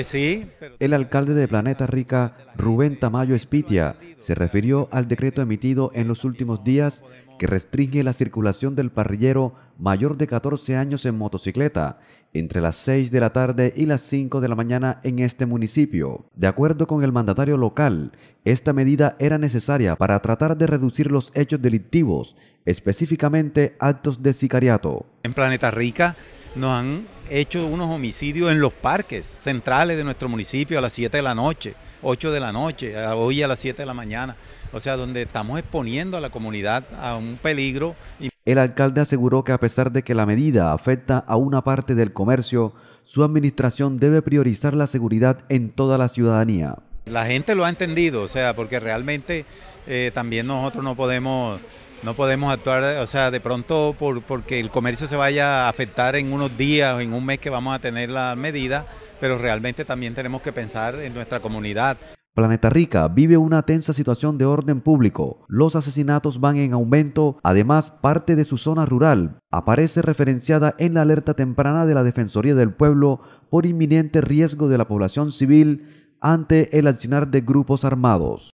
Eh, el alcalde de Planeta Rica, Rubén Tamayo Espitia, se refirió al decreto emitido en los últimos días que restringe la circulación del parrillero mayor de 14 años en motocicleta entre las 6 de la tarde y las 5 de la mañana en este municipio. De acuerdo con el mandatario local, esta medida era necesaria para tratar de reducir los hechos delictivos, específicamente actos de sicariato. En Planeta Rica no han hecho unos homicidios en los parques centrales de nuestro municipio a las 7 de la noche, 8 de la noche, hoy a las 7 de la mañana. O sea, donde estamos exponiendo a la comunidad a un peligro. El alcalde aseguró que a pesar de que la medida afecta a una parte del comercio, su administración debe priorizar la seguridad en toda la ciudadanía. La gente lo ha entendido, o sea, porque realmente eh, también nosotros no podemos no podemos actuar, o sea, de pronto por, porque el comercio se vaya a afectar en unos días o en un mes que vamos a tener la medida, pero realmente también tenemos que pensar en nuestra comunidad. Planeta Rica vive una tensa situación de orden público. Los asesinatos van en aumento. Además, parte de su zona rural aparece referenciada en la alerta temprana de la Defensoría del Pueblo por inminente riesgo de la población civil ante el accionar de grupos armados.